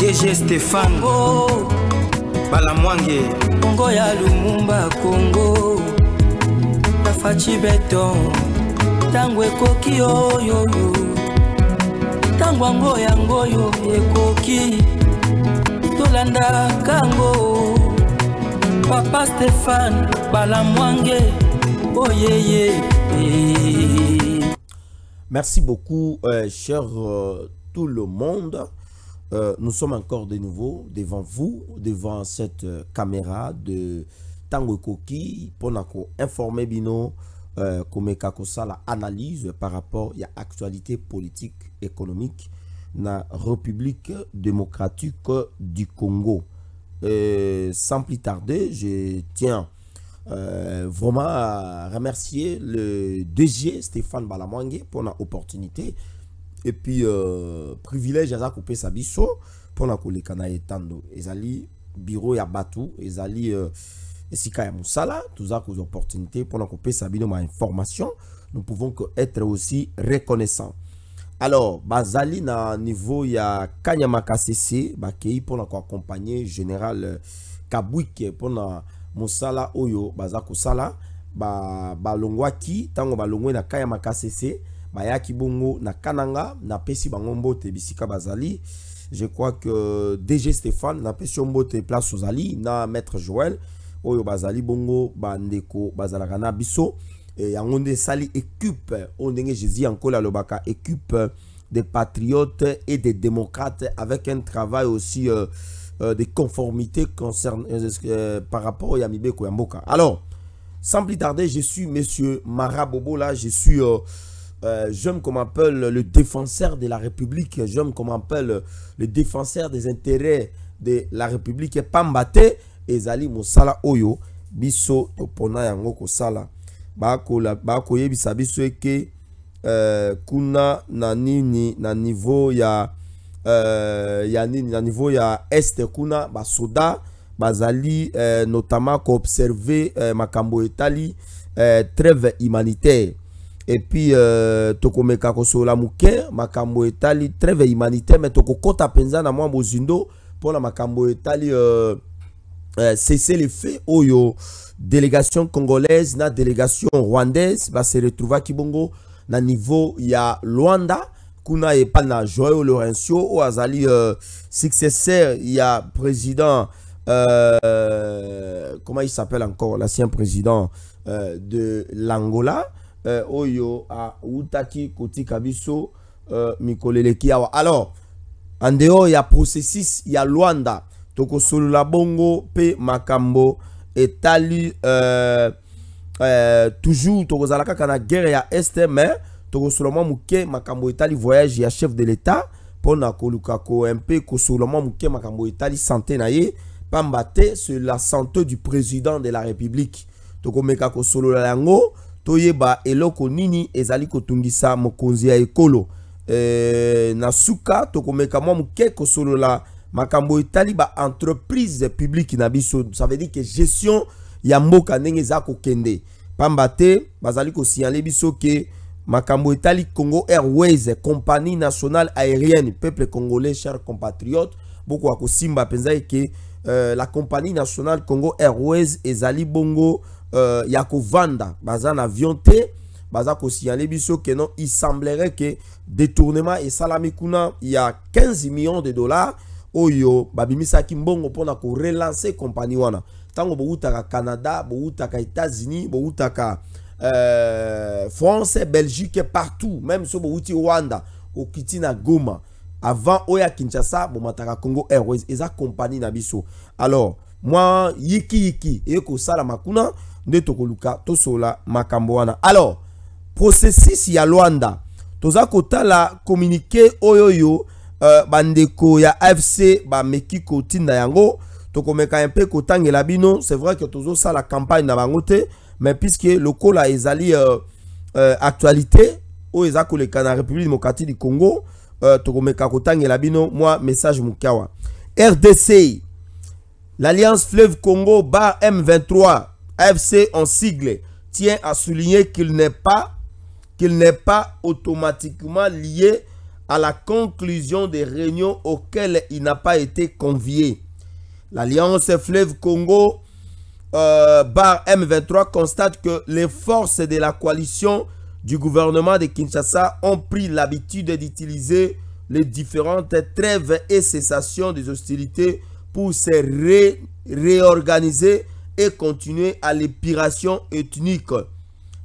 DG Stéphane Bala Congo ya Lumumba Congo Tafachi Beton Tango ekoki oyo yo Tango yango yo ekoki Tolanda kango Papa Stéphane Bala Mwange oh, yeah, Merci beaucoup, euh, cher euh, tout le monde. Euh, nous sommes encore de nouveau devant vous, devant cette euh, caméra de Tango Koki, pour nous informer Bino, comme euh, la l'analyse par rapport à l'actualité politique, économique, la République démocratique du Congo. sans plus tarder, je tiens vraiment à remercier le DG Stéphane Balamangue pour l'opportunité et puis euh, sa bisso Sabiso biso mpona koleka tando etando ezali biro ya bato ezali euh, esika ya mosala toza kozwa opportunité que kopesa bino ma information nous pouvons que être aussi reconnaissants alors bazali na niveau ya kanyamaka cc pour mpona koaccompagne général euh, pour la musala oyo baza kosala balongwaki ba tango balongwe na kanyamaka kcc bayaki bongo na kananga na pesi bango mbote bisika bazali je crois que DG Stéphane na pesi mbote place ozali na maître Joël oyo bazali bongo bandeko bazalaka na biso e, yango nde équipe on ndenge jésus ankoli alobaka équipe des patriotes et des démocrates avec un travail aussi euh, euh, de conformité concerne, euh, par rapport à Yamibeko Alors, sans plus tarder, je suis monsieur Marabobo là, je suis euh, j'aime qu'on m'appelle le défenseur de la République, j'aime qu'on m'appelle le défenseur des intérêts de la République, et Pambate, Ezali Moussala Oyo, Biso, Topona Yango Kosala. Bako, la, bako kuna Nanini, ya euh, ya est kuna basoda bazali euh, notamment qu'observer makambo etali euh, trêve humanitaire et puis euh, toko mekako sola muke makambo etali trêve humanitaire mais toko kota penza na mwa pour la makambo etali euh, euh, cesser les faits oyo délégation congolaise na délégation rwandaise retrouver à Kibongo, na niveau ya Luanda kuna pas na Joao Laurentio ou azali euh, successeur ya président euh, comment il s'appelle encore l'ancien président euh, de l'Angola euh, oyo a Utaki Kotikabiso Kabiso euh, Mikoleleki awa alors en dehors ya processus ya solo La bongo Pe makambo etali euh, euh, toujours toko zalaka guerre ya est mais tokosolola mwa makambo etali voyage ya chef de l'état mpona koluka ko mpe kosolola makambo etali santé na ye pamba sur la santé du président de la république tokomeka La yango toyeba eloko nini ezali kotungisa mokonzi ya ekolo e, na suka tokomeka mwa solo la makambo etali entreprise publique na biso ça veut dire que gestion ya mboka ndenge eza kokende pamba te bazali biso ke makambo itali congo airways compagnie nationale aérienne peuple congolais cher compatriote beaucoup kosimba mpenza eke euh, la compagnie nationale congo airways ezali bongo euh, vanda kovanda baza na avion biso ke non il semblerait ke détournement il y a 15 millions de dollars oyo babimisaki mbongo ko relance compagnie wana Tango bouta ka canada ka états-unis outa euh, france belgique partout même so bouti rwanda ou na goma avant Oya ya kinshasa bomataka congo airways eza compagnie na biso alors moi yiki yiki, makuna de tokoluka tosola makambo alors processus ya Luanda. toza la communiqué oyoyo oyo euh, bandeko ya afc bameki kotinda yango tokomeka mpe kotangela bino c'est vrai que tozosala campagne na bangote, mais puisque lokola ezali isali euh, euh, actualité oyo eza le na république démocratique du congo euh, tokomeka kotangela labino, Moi message Mukawa. rdc l'alliance fleuve congo bar m23 FC en sigle tient à souligner qu'il n'est pas qu'il n'est pas automatiquement lié à la conclusion des réunions auxquelles il n'a pas été convié. L'Alliance Fleuve Congo euh, bar M23 constate que les forces de la coalition du gouvernement de Kinshasa ont pris l'habitude d'utiliser les différentes trêves et cessations des hostilités pour se réorganiser et continuer à l'épiration ethnique.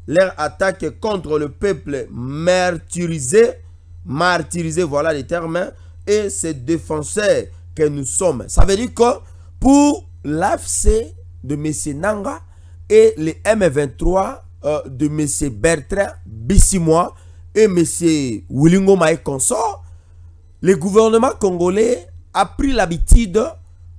Leur attaque contre le peuple martyrisé, martyrisé, voilà les termes, hein, et ses défenseurs que nous sommes. Ça veut dire que pour l'AFC de M. Nanga et les M23 euh, de M. Bertrand Bissimoa et M. Wilingo Mae consort, le gouvernement congolais a pris l'habitude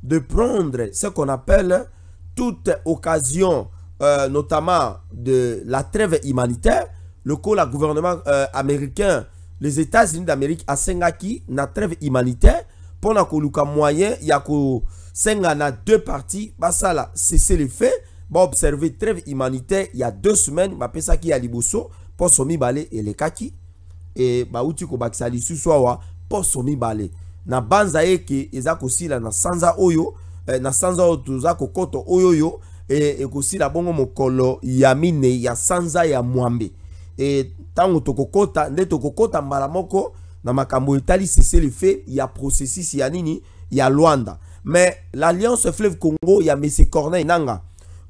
de prendre ce qu'on appelle toute occasion, euh, notamment de la trêve humanitaire, le coup, gouvernement euh, américain, les États-Unis d'Amérique, a sengaki na trêve humanitaire, pendant que le moyen, yako sengana deux parties, basala, c'est le fait, ba observer trêve humanitaire, il y a deux semaines, ma bah, pesaki qui ya liboso, pour somi balé et les kaki, et ba outi ko baksali su soa pour somi balé. Na banza eke, si la na sansa oyo, eh, na sanza oyo toza kokoto oyoyo la e, bongo mokolo ya mine ya sanza ya mwambe e, tango tokokota nde tokokota mbala moko na makambo etali le fe ya processus ya nini ya Luanda. mais l'alliance fleuve congo ya messi corneille nanga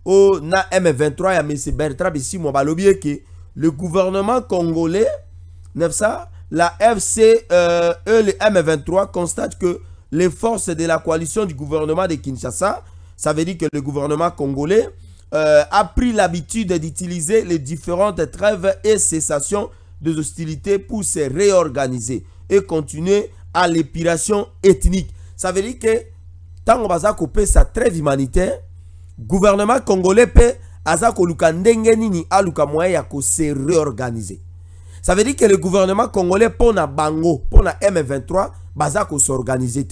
o na m23 ya messi bertrand bisimwa balobi que le gouvernement congolais nefsa la FC euh, e, le m23 constate que les forces de la coalition du gouvernement de Kinshasa, ça veut dire que le gouvernement congolais euh, a pris l'habitude d'utiliser les différentes trêves et cessations des hostilités pour se réorganiser et continuer à l'épuration ethnique. Ça veut dire que tant qu'on va couper sa trêve humanitaire, gouvernement congolais peut azakoluka nini aluka se réorganiser. Ça veut dire que le gouvernement congolais, pour la Bango, pour la M23, Bazako s'organiser.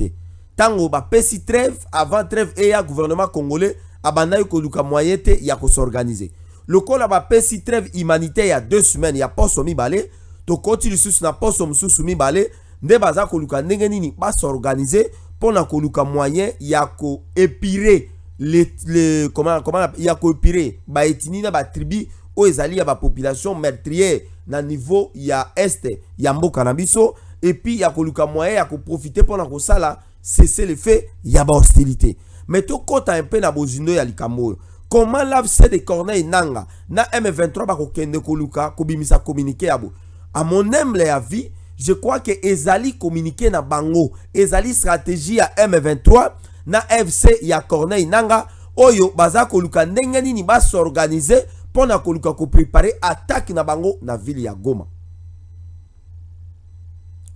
Tango, ba si trêve, avant Trève et le gouvernement congolais, abandonne luka moyen, ya ko s'organiser. Le col a ba si trêve humanitaire, ya y deux semaines, y'a a pas somi balé. To continue sous na pas somi sous somi balé. Nde baza luka nengenini, ba s'organiser, pour ko luka moyen, ya ko épirer. le Le comment, comment, ya ko épirer. Ba etini na ba tribi, ou ezali ya ba population meurtrière na niveau y ya est ya mboka na biso y ya koluka moyen ya que ça sala c'est le fait ya tout kota un peu na bozindo ya likambo oyo comment l'AFC de Corneille Nanga na M23 bakokende koluka sa communiqué communiquer à mon humble avis je crois que ezali communiqué na bango ezali stratégie ya M23 na FC ya Corneille Nanga oyo baza koluka ni nini s'organiser mpo na koluka koprepare atake na bango na ville ya goma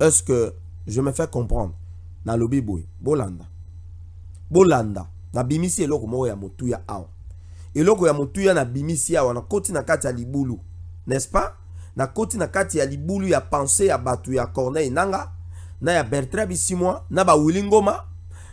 est ce que je me fais comprendre nalobi boye bolanda bolanda nabimisi eloko moko ya motuya awa eloko ya motuya nabimisi awa nakoti na kati ya libulu n'est-ce pas nakoti na kati ya libulu ya pense ya bato ya corneille nanga na ya bertrand bisimwa na bawili ngoma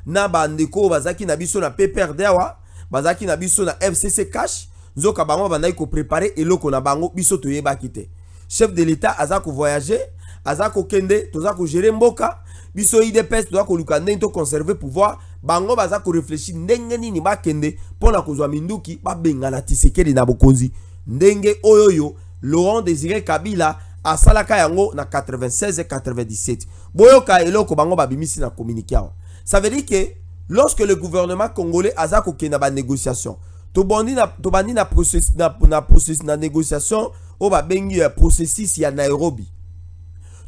na bandeko oyo bazalaki na biso na pprd awa bazalaki na biso na fcc cash nzoka bango ko préparer eloko na bango biso toyebaki te chef de l'État Azako voyager, Azako Kende, toza gérer mboka biso idps toza koluka to conserver pouvoir bango bazako réfléchir ndenge nini bakende pona kozwa minduki babengana tisekeli na bokonzi ndenge oyoyo. laurent désiré kabila salaka yango na 96 97 boyoka eloko bango babimisi na bimisi na ça veut dire que lorsque le gouvernement congolais aza kenaba négociation? tobandi na tobandi na process na na process na négociation oyo babengi uh, processus ya nairobi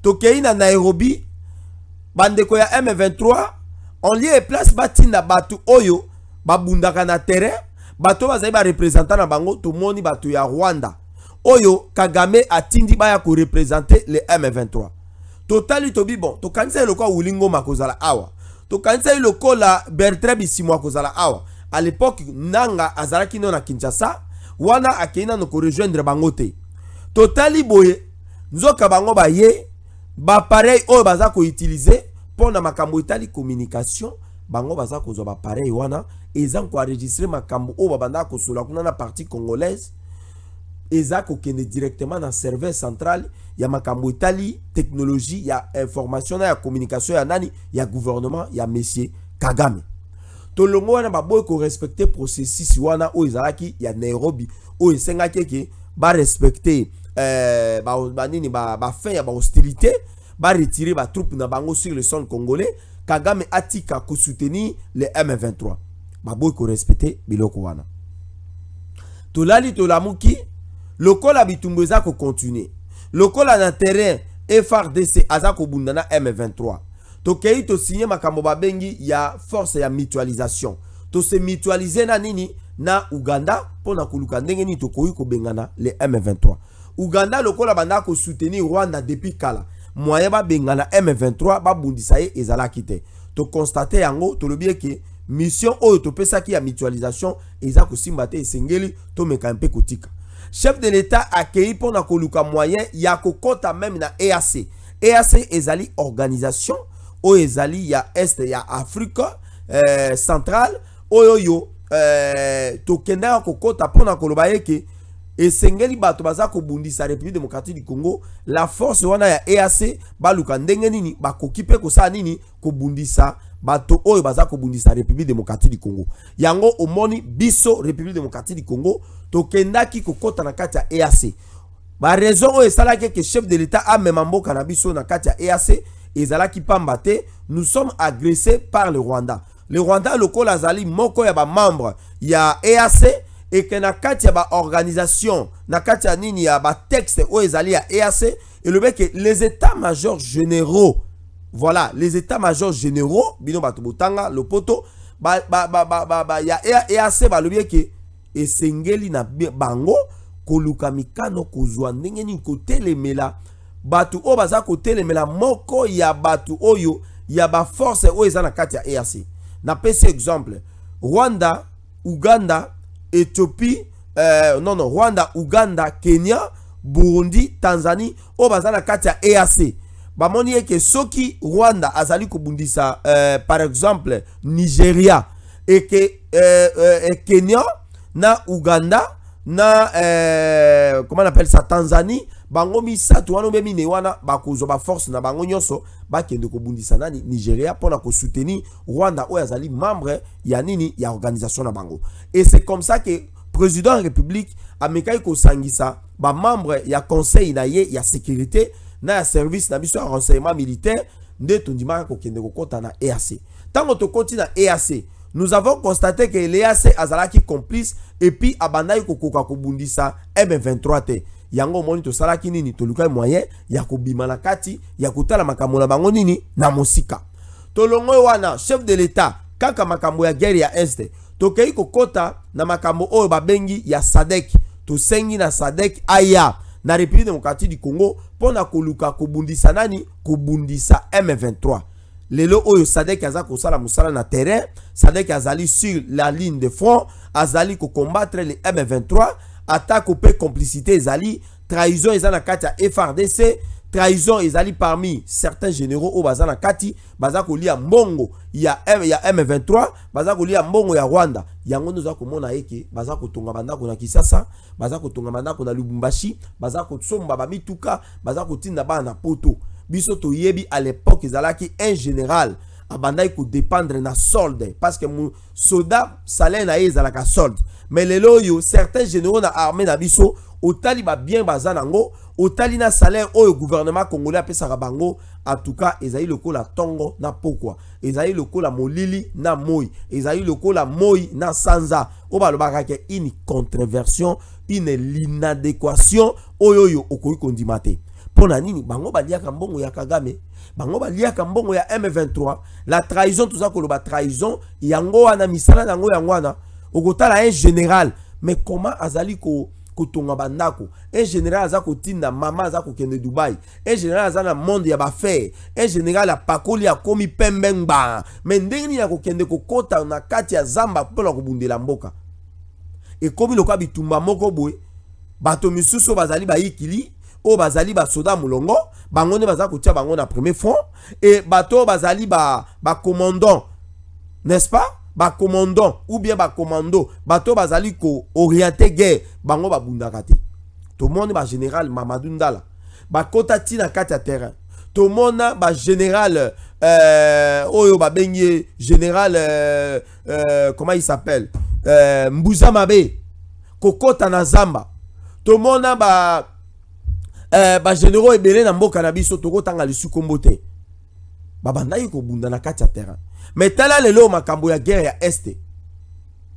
tokei na nairobi bandeko ya m23 en lieu et place batinda bato oyo babundaka na terrain bato oyo bazali barepresentant na bango tomoni bato ya rwanda oyo kagame atindi baya korepresente le m23 totali tobi bon tokanisai lokola wulingo ma kozala awa tokanisai lokola bertrand bisimwa kozala awa à l'époque nanga azalaki no na kinshasa wana akina no korejoindre rejoindre bangote totali boye nzoka bango baye bapareil o baza utiliser pour na makambo itali communication bango baza ba bapareil wana eza enregistrer makambo oyo babandaka kosola kuna na parti congolaise eza kokende directement na serveur central ya makambo itali technologie ya information na ya communication ya nani ya gouvernement ya monsieur kagame tolongo wana ko respecté processus wana o y ya nairobi oyo esengaki eh, ba barespecte euh, ba, ba, fin ya retirer ba troupes na bango sur le sol congolais kagame atika soutenir le m23 baboyi respecte biloko wana tolali tolamuki lokola bitumbu ko Le lokola na terrain frdc Azako bundana m23 tokei tosinye makambo babengi ya force ya mutualisation tose mutualize na nini na uganda mpo na koluka ndenge nini tokoki kobengana le m23 uganda lokola bandaka kosoutenir rwanda depuis kala moyen babengana m23 babundisa ye ezalaki te tokonstate yango tolobi eke mission oyo topesaki ya mutualisation eza kosimba te esengeli tomeka mpe kotika chef de l'etat akei mpo na koluka moyen ya kokɔta meme na eac eac ezali organisation oyo ezali ya este ya afrique eh, centrale oyo oyo eh, tokendaka kokɔta mpona koloba eke esengeli bato baza kobundisa république démocratique du congo la force wana ya eac baluka ndenge nini bakoki mpe kosala nini kobundisa bato oyo baza kobundisa république démocratique du congo yango omoni biso république démocratique du congo tokendaki kokɔta na kati ya eac barezo oyo esalaki eke chef de l'état amema mboka na biso na kati ya eac qui pamba te nous sommes agressés par le Rwanda le Rwanda le à zali moko ya membre ya EAC et que na kati ya organisation, na kati nini ya texte ou ezali ya EAC et le mec les états majors généraux voilà les états majors généraux bino bato botanga lopoto ba, ba, ba, ba, ba, ba, ya EAC e balobi et s'engeli na bango koluka mikano kozwa kote le mela. Batu o baza mela moko ya bato oyo ya force o EAC. na kati ya erc exemple rwanda uganda ethiopie euh, non non rwanda uganda kenya burundi tanzanie o baza na kati ya eac bamoni que soki rwanda azali kobundisa euh, par exemple nigeria eke euh, eh, kenya na uganda na eh, comment on appelle ça tanzanie bango misato wana obe mine wana bakozwa force na bango nyonso ndeko bundisa nani nigeria ko souteni, rwanda oyazali membre ya nini ya organisation na bango et c'est comme ça que président ya république sangisa ba y ya conseil na ye ya sécurité na ya service na biso ya renseignement militaire nde kende ko kota na eac que to na eac nous avons constaté que l'eac azalaki complice et abanda abandaki koka bundisa m23 T yango to tosalaki nini tolukai moyen ya kobima la kati ya la makambo na bango nini na wana chef de l'État, kaka makambo ya guerre ya este tokei kota na makambo oyo babengi ya sadek sengi na sadek aya na république démocratique du congo pona na koluka sanani nani sa m23 lelo oyo sadek aza sala musala na terrain sadek azali sur la ligne de front azali combattre le m23 attaque ou complicité zali trahison eza kati FRDC trahison ezali parmi certains généraux au bazana kati Mongo il mbongo ya, M, ya M23 Mongo, il mbongo ya Rwanda yango nde oza a eke baza kotonga banda kuna kisasa, bazako kotonga qu'on na Lubumbashi baza tsomba bamituka baza tinda ba na poto bisoto yebi à l'époque ezalaki un général ko dépendre na solde parce que soldat salaire na la ka solde mais lelo yo certains généraux na armée na biso otali bah, bien bazanango, nango otali na salaire au oh, gouvernement congolais apesaka bango bah, en tout cas tongo la tongo na pokwa ko la molili na moi ko la moi na sanza oyo y ke une controversion une linadéquation oyo oh, oyo okoki kondima Pona nini bango baliaka mbongo ya kagame bango baliaka mbongo ya m23 la trahison ça koloba trahison yango wana misala na yango yango wana un général mais comment azali ko tonga bandako un général aza tina mama ken kende dubai un général azana monde ya bafaire un général apakoli pembenba. Mende ngba me ndenge ya ko kokota na kati ya zamba mpona kobundela mboka komi lokabi bitumba moko Batomisu bato misuso bazali yikili. O bazali Soda mulongo bango ne baza kotia bango na premier front et bato bazali ba ba n'est-ce pas commandant ou bien commando. bato bateau bazali oriente guerre bango tout monde Tout général mamadou ndala Mamadunda ti na kati ya terrain ba général euh, oyo ba ye général euh, euh, comment il s'appelle euh, Mbuzamabe kokota tout na zamba ba eh, bagénéraux ebele na mboka na biso tokotanga lisuku nkombo te babandaki bunda na kati ya terrain mais tala lelo makambo ya guerre ya este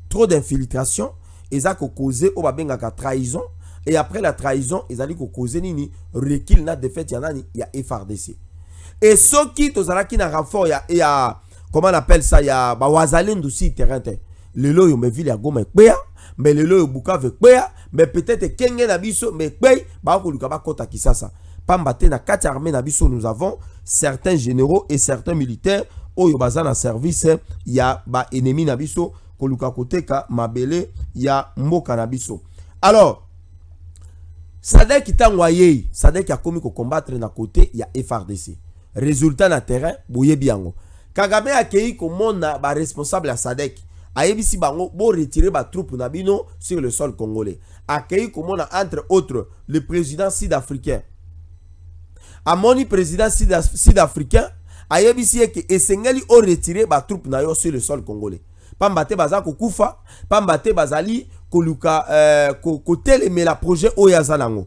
trop d'infiltration eza kokauze oyo ka trahison et après la trahison ezali kokauze nini recul na défaite ya nani ya frdc e soki tozalaki na renfort ya, ya comment on appelle ça ya bawazalendo si terrain te lelo me mevile ya goma ekweya mais lelo veut quoi mais peut-être que na biso mais ekwei bakoluka kota kisasa pamba te na quatre na biso nous avons certains généraux et certains militaires oyo oh, bazan service ya bah, ennemi na biso koluka ka mabele ya mboka na biso alors sadek ntango a sadek ko combattre na kote ya frdc résultat na terrain bouye biango. kagame na ba responsable à sadek ayebisi bango retiré ba troupe n'abino sur le sol congolais akei komona entre autres le président sud-africain amoni président sud-africain ayebisi ete esengeli retiré troupe na yo sur le sol congolais pamba te baza Koufa. pamba te bazali koluka euh, la projet o yazanango.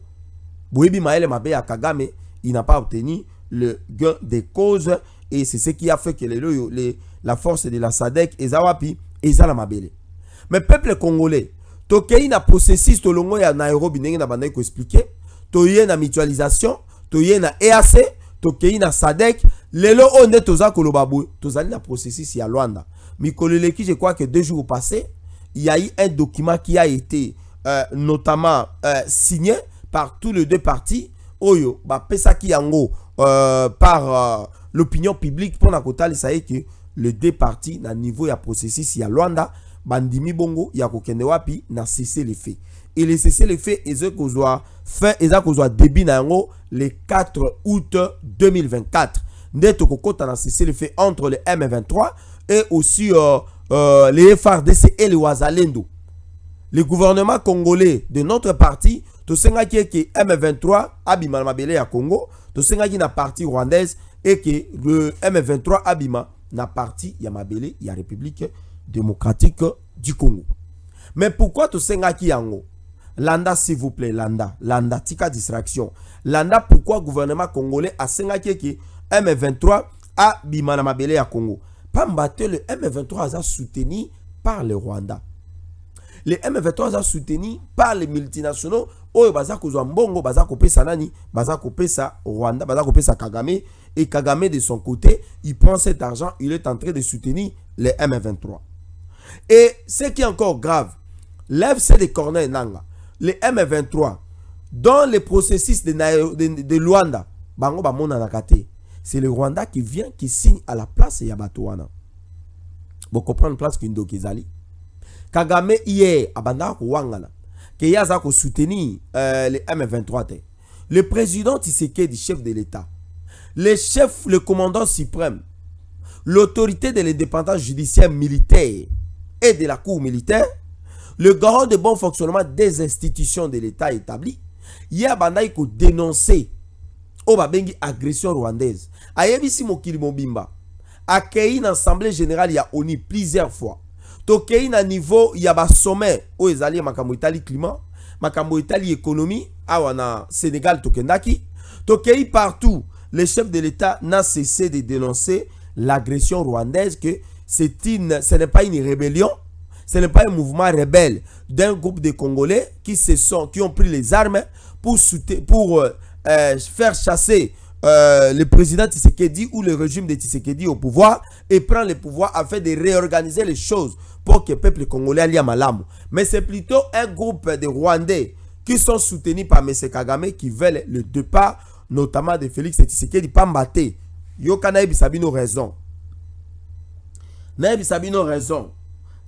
projet Oyazanango. mayele mabe ya kagame il n'a pas obtenu le gain des causes et c'est ce qui a fait que les, la force de la sadec Zawapi ça la mabele Mais peuple congolais a na processus tolongo ya nairobi pas na Il y yé na mutualisation yé na eac un na sadek lelo a un toza Il y a na processus ya Luanda. Mais je crois que deux jours passés, il y a eu un document qui a été euh, notamment euh, signé par tous les deux partis oyo bapesaki yango euh, par euh, l'opinion publique ça y est que le deux parties na niveau ya processus ya Luanda bandimi bongo ya kokende wapi na cesser les faits et les cesser les faits et kozwa fin eza kozwa début na le 4 août 2024 nde kokota na cesser les entre le M23 et aussi euh, euh les FARDC et les Wazalendo le gouvernement congolais de notre parti ki eke M23 abima mabele ya Congo tosengaki na parti rwandaise et que le M23 abima na parti ya y ya République démocratique du Congo. Mais pourquoi tu sengaki yango? Landa s'il vous plaît, Landa, Landa tika distraction. Landa pourquoi gouvernement congolais a sengaki ki M23 a bimana mabele à Congo? pas Pambate le M23 a soutenu par le Rwanda. Le M23 a soutenu par les multinationaux oyo baza kozwa mbongo baza kopesa nani baza kopesa Rwanda baza sa Kagame et Kagame, de son côté, il prend cet argent, il est en train de soutenir les M23. Et ce qui est encore grave, l'FC de Corneille Nanga, les M23, dans le processus de, de, Luanda, c'est le Rwanda qui vient, qui signe à la place Yabatouana. Vous comprenez place qu'ils Kagame hier, à Wangana, que soutenir euh, les M23. Le président du chef de l'État, le chef, le commandant suprême, l'autorité de l'indépendance judiciaire militaire et de la cour militaire, le garant de bon fonctionnement des institutions de l'État établi, y a ko dénoncer au agression rwandaise. Ayebisi mokili mobimba. Akei une assemblée générale ya ONU plusieurs fois. Tokei à niveau ya sommet ils ezali makambo itali climat, makambo itali économie awana Sénégal tokendaki. Tokei partout le chef de l'État n'a cessé de dénoncer l'agression rwandaise, que une, ce n'est pas une rébellion, ce n'est pas un mouvement rebelle d'un groupe de Congolais qui, se sont, qui ont pris les armes pour, pour euh, euh, faire chasser euh, le président Tshisekedi ou le régime de Tshisekedi au pouvoir et prendre le pouvoir afin de réorganiser les choses pour que le peuple congolais aille à Malam. Mais c'est plutôt un groupe de Rwandais qui sont soutenus par M. Kagame qui veulent le départ notamment de Félix Tshisekedi Pambate yoka nayebisa bino raison nayebisa bino raison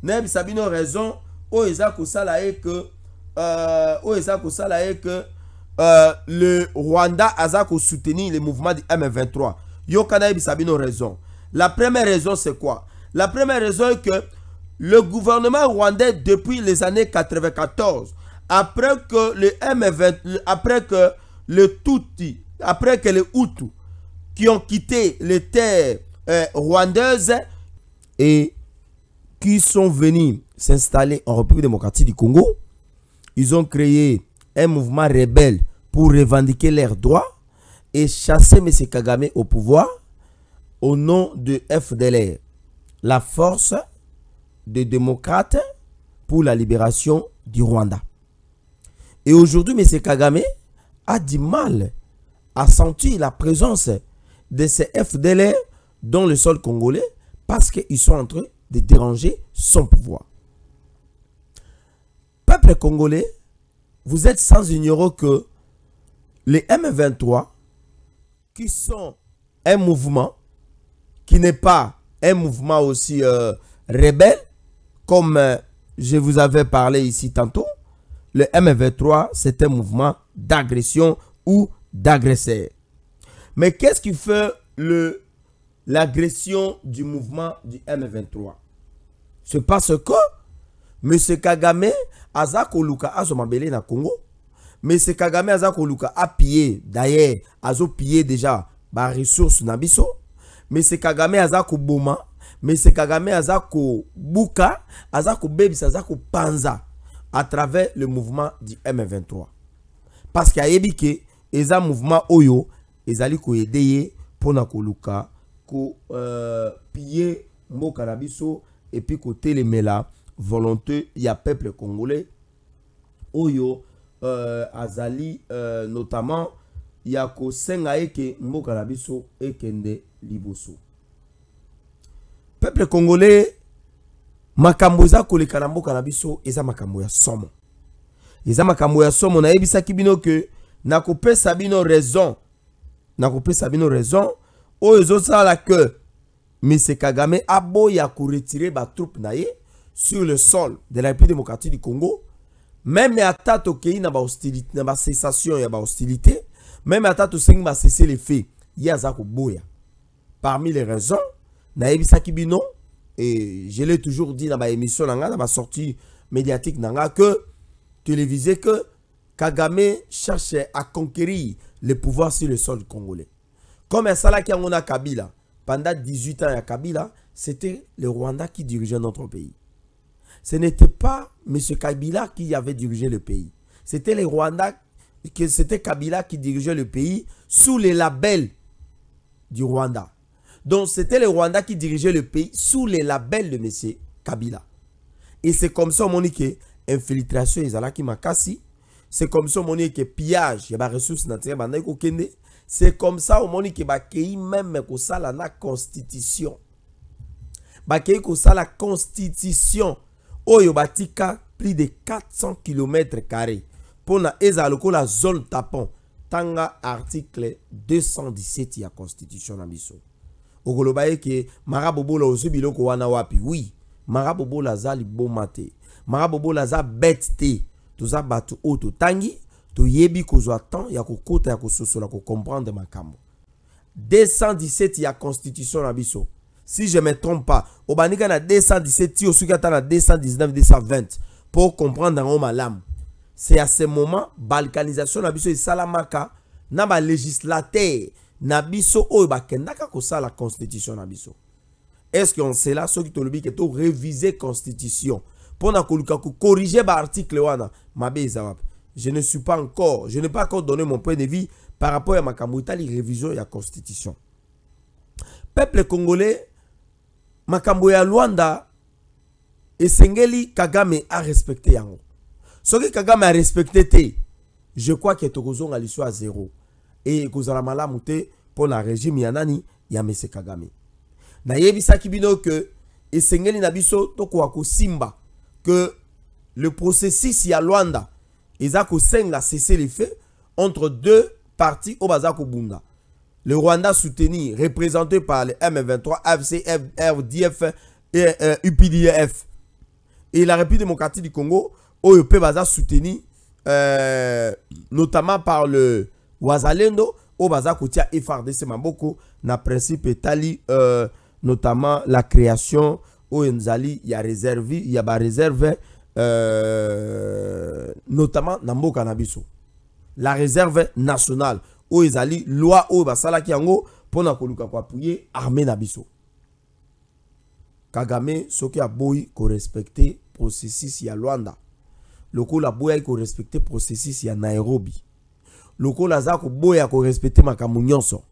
nayebisa bino raison oyo eza kosala que ke euh, oyo eza ça euh, le rwanda a soutenu le mouvement du m23 yoka nayebisa raison la première raison c'est quoi la première raison est que le gouvernement rwandais depuis les années 94 après que le m après que le Tutsi après que les Hutus qui ont quitté les terres euh, rwandaises et qui sont venus s'installer en République démocratique du Congo, ils ont créé un mouvement rebelle pour revendiquer leurs droits et chasser M. Kagame au pouvoir au nom de FDLR, la force des démocrates pour la libération du Rwanda. Et aujourd'hui, M. Kagame a du mal a senti la présence de ces FDLR dans le sol congolais parce qu'ils sont en train de déranger son pouvoir. Peuple congolais, vous êtes sans ignorer que les M23, qui sont un mouvement, qui n'est pas un mouvement aussi euh, rebelle, comme euh, je vous avais parlé ici tantôt, le M23, c'est un mouvement d'agression ou d'agresseur. Mais qu'est-ce qui fait l'agression du mouvement du M23 C'est parce que M. Kagame, Azako Luka azomabele na Congo, M. Kagame Azako Luka a pillé, d'ailleurs, azo pillé déjà ma ressources na M. Kagame Azako Boma, M. Kagame Azako Buka, Azako Baby, Azako Panza à travers le mouvement du M23. Parce qu'il y a eza mouvement oyo ezali ko ye pona koluka ko uh, mboka na biso epuis mela, volonté ya peuple congolais oyo uh, azali uh, notamment ya kosenga eke mboka na biso ekende liboso peuple congolais makamboza eza le na mboka na biso eza makambo ya somo eza makambo ya somo nayebisaki bino ke na vie sabino raison na kopesa sabino raison oyo la que M. kagame aboya koretire troupe na ye sur le sol de la république démocratique du congo même à tato tokei na pas na cessation ya bahostilité meme cessé les les y ya za ko Boya. parmi les raisons nayebisaki binon et je l'ai toujours dit dans ma émission dans ma sortie médiatique nanga que télévisé que Kagame cherchait à conquérir le pouvoir sur le sol congolais. Comme un Angona Kabila, pendant 18 ans à Kabila, c'était le Rwanda qui dirigeait notre pays. Ce n'était pas M. Kabila qui avait dirigé le pays. C'était c'était Kabila qui dirigeait le pays sous les labels du Rwanda. Donc c'était le Rwanda qui dirigeait le pays sous les labels de M. Kabila. Et c'est comme ça, Monique, infiltration et m'a Makassi, c'est comme ça, mon qui pillage, il y a ressources naturelles, c'est comme ça, au monde qui est même que ça, la constitution. Bakei que ça, la constitution. au batika, plus de 400 km pour na ezaloko la zone tapon tanga article 217 ya constitution na biso okoloba ye ke la ozwi biloko wana wapi oui marabobola aza liboma Marabobo l'a aza bete te toza oto tangi to toyebi kozwa temps ya kokota ya comprende ma makambo 217 ya constitution na si je me trompe pas Obanika na 217 ti osoki ata na 219 220 pour comprendre ma lame c'est à ce moment balkanisation na biso esalamaka na balégislateur na biso ko sa la constitution na est ce qu'on sait là te tolobi ke to réviser constitution pour corriger l'article article je ne suis pas encore je n'ai pas encore donné mon point de vue par rapport à ma révision révision la constitution peuple congolais Makamboya Luanda et Sengeli kagame a respecté yango que kagame respecté te je crois que tokozonga soit à zero Et ekozala à zéro pour le régime Yanani, Yamese Kagame. Na kagame kibino bino ke esengeli na biso wako simba que le processus ya Luanda eza l'a cessé les faits entre deux parties au Bazakobunda. bunda le Rwanda soutenu représenté par les M23 FCF RDF et UPDF euh, et la République démocratique du Congo au soutenu euh, notamment par le Wazalendo au baza et FRDC dans na principe tali euh, notamment la création oyo nzali ya réserve ya y euh, notamment na mboka na la réserve nationale oyo ezali loi qui basalaki yango mpona koluka koapuye armée na biso kagame soki ko respecter processus ya lwanda lokola ko respecter processus ya nairobi la zako boy ko korespecte ma nyonso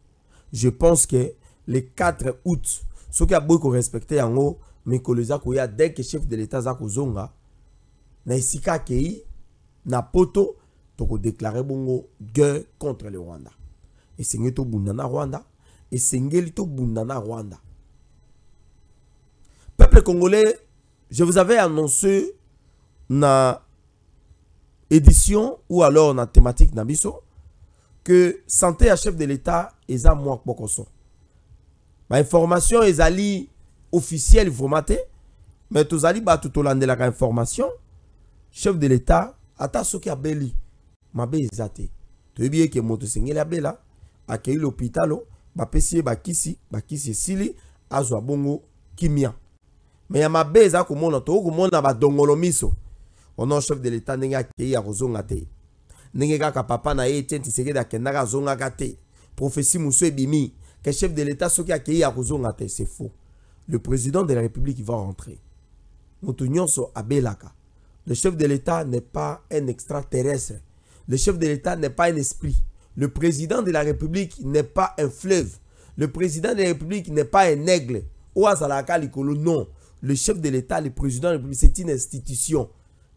je pense que le 4 août qui soki respecté en yango Zakouya dès que deke chef de l'État, aza na Isika na poto déclarer bongo guerre contre le rwanda esengeli bunda na rwanda esengeli bunda na rwanda peuple congolais je vous avais annoncé na édition ou alors na thématique na que santé à chef de l'état eza ma information est ezali officiel vraiment te me tozali bato tolandelaka information chef de l'état ata soki abeli mabe eza te toyebi eke moto esengeli abela akei lopitalo bapesi ye bakisi bakisi esili azwa bongo kimia me ya mabe eza komona tokokomona badongolo miso ono chef de l'état ndenge akei ya kozonga te ndenge kaka papa na ye etienne tisekedi akendaka azongaka te profesi mosusu ebimi ke chef de l'état soki akei ya kozonga te c'est faux le président de la République va rentrer. sur Abelaka. Le chef de l'État n'est pas un extraterrestre. Le chef de l'État n'est pas un esprit. Le président de la République n'est pas un fleuve. Le président de la République n'est pas un aigle. Ouazalaka l'écolo, non. Le chef de l'État, le président de la République, c'est une institution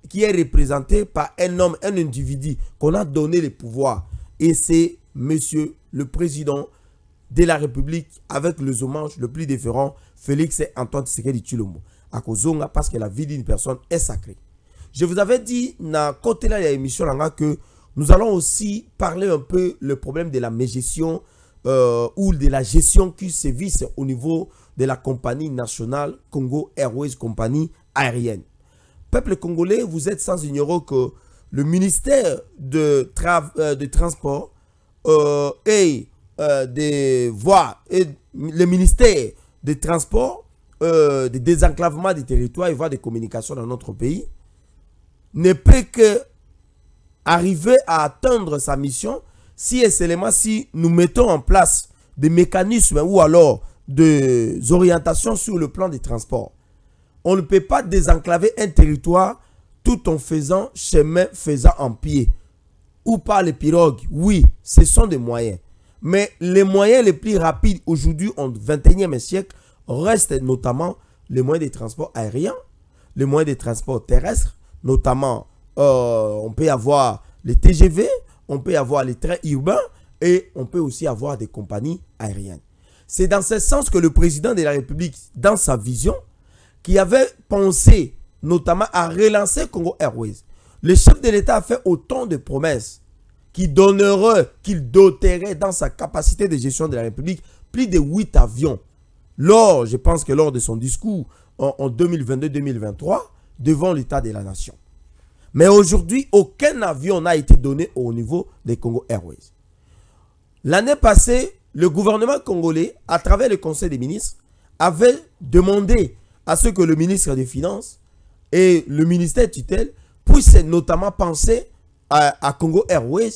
qui est représentée par un homme, un individu qu'on a donné le pouvoir. Et c'est monsieur le président de la République avec le hommage le plus différent Félix et Antoine À cause akozonga parce que la vie d'une personne est sacrée. Je vous avais dit na côté là émission hein, que nous allons aussi parler un peu le problème de la gestion euh, ou de la gestion qui se vise au niveau de la compagnie nationale Congo Airways compagnie aérienne. Peuple congolais, vous êtes sans ignorer que le ministère de, euh, de transport euh, et des voies et le ministère des transports, euh, des désenclavements des territoires et voire des communications dans notre pays, ne peut que arriver à atteindre sa mission si et seulement si nous mettons en place des mécanismes ou alors des orientations sur le plan des transports. On ne peut pas désenclaver un territoire tout en faisant chemin faisant en pied ou par les pirogues. Oui, ce sont des moyens. Mais les moyens les plus rapides aujourd'hui, en 21e siècle, restent notamment les moyens des transports aériens, les moyens des transports terrestres, notamment euh, on peut avoir les TGV, on peut avoir les trains urbains et on peut aussi avoir des compagnies aériennes. C'est dans ce sens que le président de la République, dans sa vision, qui avait pensé notamment à relancer Congo Airways, le chef de l'État a fait autant de promesses qui donnerait, qu'il doterait dans sa capacité de gestion de la République plus de 8 avions. Lors, je pense que lors de son discours en, 2022-2023, devant l'état de la nation. Mais aujourd'hui, aucun avion n'a été donné au niveau des Congo Airways. L'année passée, le gouvernement congolais, à travers le Conseil des ministres, avait demandé à ce que le ministre des Finances et le ministère tutelle puissent notamment penser à Congo Airways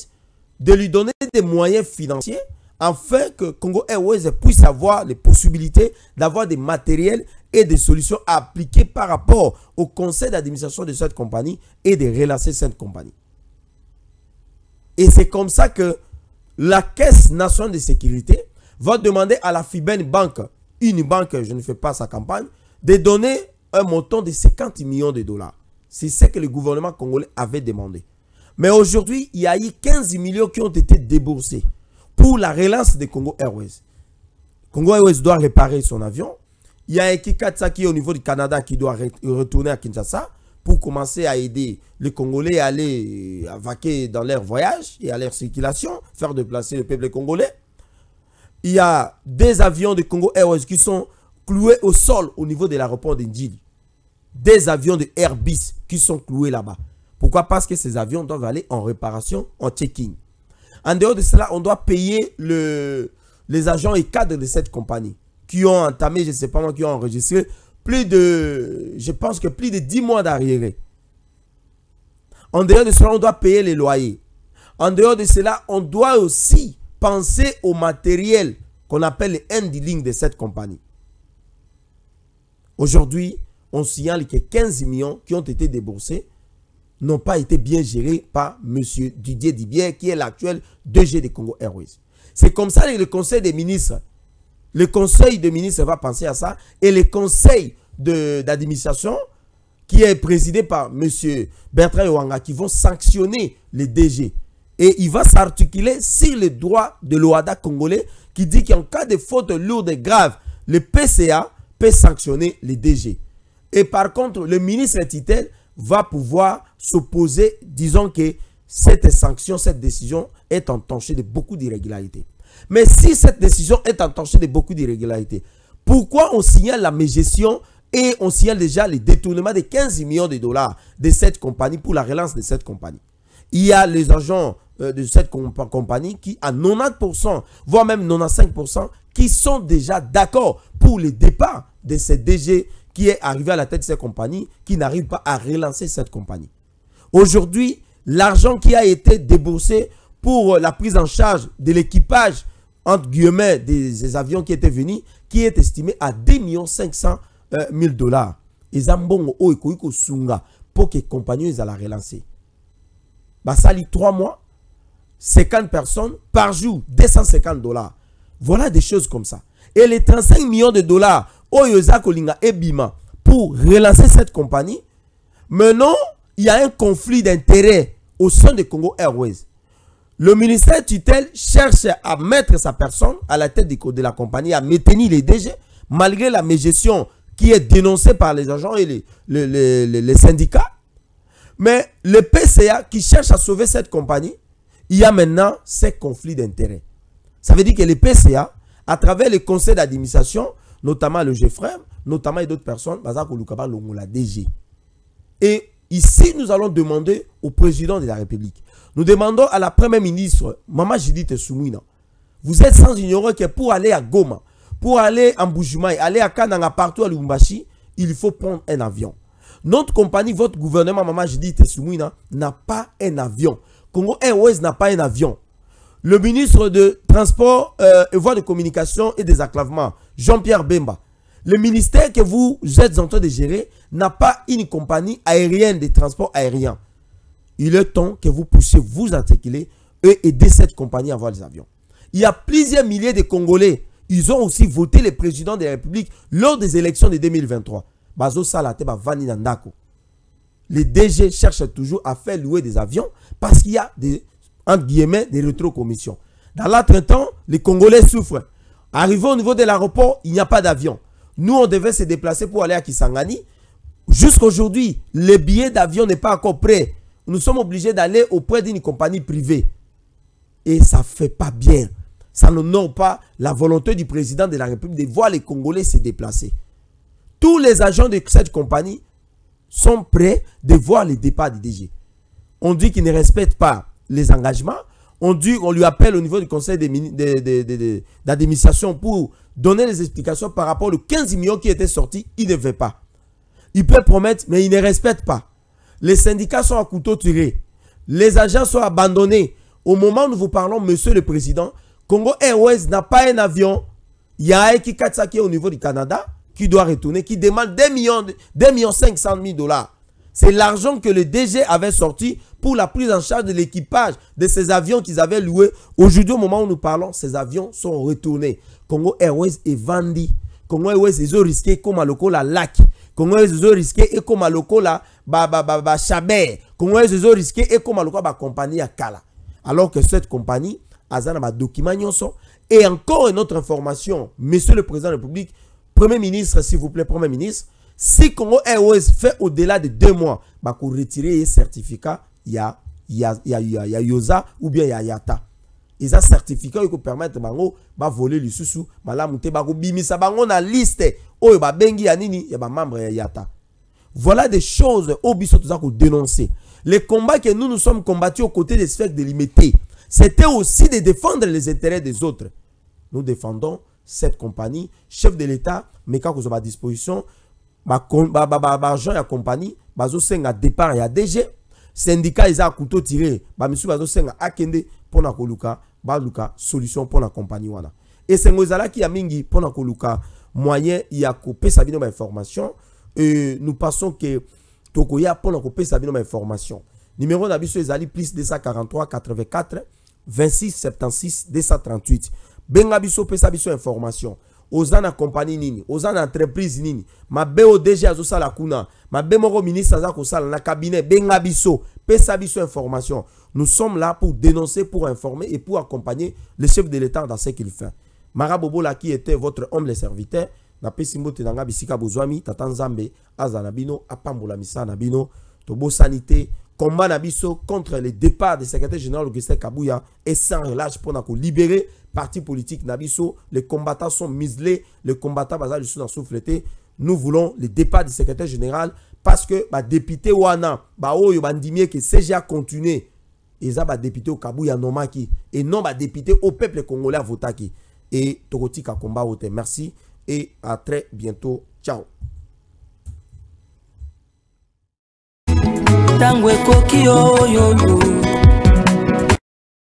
de lui donner des moyens financiers afin que Congo Airways puisse avoir les possibilités d'avoir des matériels et des solutions à appliquer par rapport au conseil d'administration de cette compagnie et de relancer cette compagnie. Et c'est comme ça que la Caisse nationale de sécurité va demander à la FIBEN Bank, une banque, je ne fais pas sa campagne, de donner un montant de 50 millions de dollars. C'est ce que le gouvernement congolais avait demandé. Mais aujourd'hui, il y a eu 15 millions qui ont été déboursés pour la relance de Congo Airways. Congo Airways doit réparer son avion. Il y a Kikatsa qui au niveau du Canada qui doit retourner à Kinshasa pour commencer à aider les Congolais à aller euh, vaquer dans leur voyage et à leur circulation, faire déplacer le peuple congolais. Il y a des avions de Congo Airways qui sont cloués au sol au niveau de l'aéroport d'Indil. Des avions de Airbus qui sont cloués là-bas. Pourquoi Parce que ces avions doivent aller en réparation, en check-in. En dehors de cela, on doit payer les agents et cadres de cette compagnie qui ont entamé, je ne sais pas moi, qui ont enregistré plus de, je pense que plus de 10 mois d'arriérés. En dehors de cela, on doit payer les loyers. En dehors de cela, on doit aussi penser au matériel qu'on appelle les handling de cette compagnie. Aujourd'hui, on signale que 15 millions qui ont été déboursés n'ont pas été bien gérés par M. Didier Dibier, qui est l'actuel DG de Congo Airways. C'est comme ça que le Conseil des ministres, le Conseil des ministres va penser à ça, et le Conseil d'administration, qui est présidé par M. Bertrand Ouanga, qui vont sanctionner les DG. Et il va s'articuler sur le droit de l'OADA congolais, qui dit qu'en cas de faute lourde et grave, le PCA peut sanctionner les DG. Et par contre, le ministre titelle va pouvoir s'opposer, disons que cette sanction, cette décision est entachée de beaucoup d'irrégularités. Mais si cette décision est entachée de beaucoup d'irrégularités, pourquoi on signale la mégestion et on signale déjà les détournements de 15 millions de dollars de cette compagnie pour la relance de cette compagnie Il y a les agents euh, de cette compagnie qui, à 90%, voire même 95%, qui sont déjà d'accord pour le départ de ces DG qui est arrivé à la tête de cette compagnie, qui n'arrive pas à relancer cette compagnie. Aujourd'hui, l'argent qui a été déboursé pour la prise en charge de l'équipage, entre guillemets, des, avions qui étaient venus, qui est estimé à 2 500 000 dollars. Et oh, Sunga, pour que les compagnies la relancer. Bah, ça lit 3 mois, 50 personnes par jour, 250 dollars. Voilà des choses comme ça. Et les 35 millions de dollars Oyoza ebima pour relancer cette compagnie maintenant il y a un conflit d'intérêts au sein de Congo Airways le ministère tutelle cherche à mettre sa personne à la tête de la compagnie, à maintenir les DG, malgré la mégestion qui est dénoncée par les agents et les, syndicats. Mais le PCA qui cherche à sauver cette compagnie, il y a maintenant ces conflits d'intérêts. Ça veut dire que le PCA, à travers le conseil d'administration, notamment le Geoffrey, notamment et d'autres personnes, DG. Et ici, nous allons demander au président de la République. Nous demandons à la première ministre, Maman Judith Soumouina, vous êtes sans ignorer que pour aller à Goma, pour aller à Mboujumaï, aller à Kananga, partout à Lubumbashi, il faut prendre un avion. Notre compagnie, votre gouvernement, Maman Judith Soumouina, n'a pas un avion. Congo Airways n'a pas un avion le ministre de Transport euh, et Voies de Communication et des Acclavements, Jean-Pierre Bemba, le ministère que vous êtes en train de gérer n'a pas une compagnie aérienne de transport aérien. Il est temps que vous puissiez vous eux et aider cette compagnie à avoir des avions. Il y a plusieurs milliers de Congolais. Ils ont aussi voté le président de la République lors des élections de 2023. Les DG cherchent toujours à faire louer des avions parce qu'il y a des entre guillemets, des rétrocommissions. Dans l'entretemps, les Congolais souffrent. Arrivé au niveau de l'aéroport, il n'y a pas d'avion. Nous, on devait se déplacer pour aller à Kisangani. Jusqu'aujourd'hui, le billet d'avion n'est pas encore prêt. Nous sommes obligés d'aller auprès d'une compagnie privée. Et ça ne fait pas bien. Ça ne n'honore pas la volonté du président de la République de voir les Congolais se déplacer. Tous les agents de cette compagnie sont prêts de voir les départs du DG. On dit qu'ils ne respectent pas les engagements. On, dû... on lui appelle au niveau du conseil d'administration pour donner les explications par rapport aux 15 millions qui étaient sortis. Il ne veut pas. Il peut promettre, mais il ne respecte pas. Les syndicats sont à couteau tiré. Les agents sont abandonnés. Au moment où nous vous parlons, monsieur le président, Congo Airways n'a pas un avion. Il y a Aiki Katsaki au niveau du Canada qui doit retourner, qui demande 2 millions, 2 millions 500 000 dollars. C'est l'argent que le DG avait sorti pour la prise en charge de l'équipage de ces avions qu'ils avaient loués. Aujourd'hui, au moment où nous parlons, ces avions sont retournés. Congo Airways est vendu. Congo Airways, est risqué comme à la lac. Congo Airways, est risqué et comme à la ba, ba, ba, chaber. Congo Airways, est au risqué et comme à la compagnie à Kala. Alors que cette compagnie, Azana, a document, et encore une autre information, monsieur le président de la République, premier ministre, s'il vous plaît, premier ministre, si Congo Airways fait au-delà de deux mois, bah, pour retirer les certificats il y a y a y a y a Yosa ou bien il y a Yata. Ils ont certificat qui permettre bango ba voler le sous malamu te ba bimisa bango na liste oyo ba bengi ya nini ya membre ya Voilà des choses au biso tout ça dénoncer. Les combats que nous nous sommes combattus aux côtés des sphères délimitées, c'était aussi de défendre les intérêts des autres. Nous défendons cette compagnie, chef de l'État, mais quand vous à disposition, ma, ba ma, ma, compagnie compagnie bazo ma, départ départ il syndicat un couteau tiré bamisusu senga akende pona koluka luka solution la compagnie wana c'est qui a mingi pona koluka moyen ya sa bino information. et nous passons ke tokoya couper sa bino information. numéro na biso ezali plus 243 84 26 76 238 benga biso pesa biso information Ozana compagnie nini ozana entreprise nini ma BODG azosala kuna ma Bemoro ministre aza sala na cabinet benga biso pesa information nous sommes là pour dénoncer pour informer et pour accompagner le chef de l'état dans ce qu'il fait marabobola qui était votre homme les serviteur n'a mbote na tatanzambe bisika bozwami tata nzambe aza bino apambola misala bino sanité combat nabiso contre le départs de secrétaire général augustin kabuya et sans relâche pour nous libérer parti politique Nabiso, les combattants sont miselés, les combattants basal du sud souffleté. Nous voulons le départ du secrétaire général parce que bah, député Wana, le bah, oh, bah, que CGA continue. Et ça, bah, député au Kabou, Yanomaki. Et non, bah, député au peuple congolais à Votaki. Et Toroti Kakomba Ote. Merci et à très bientôt. Ciao.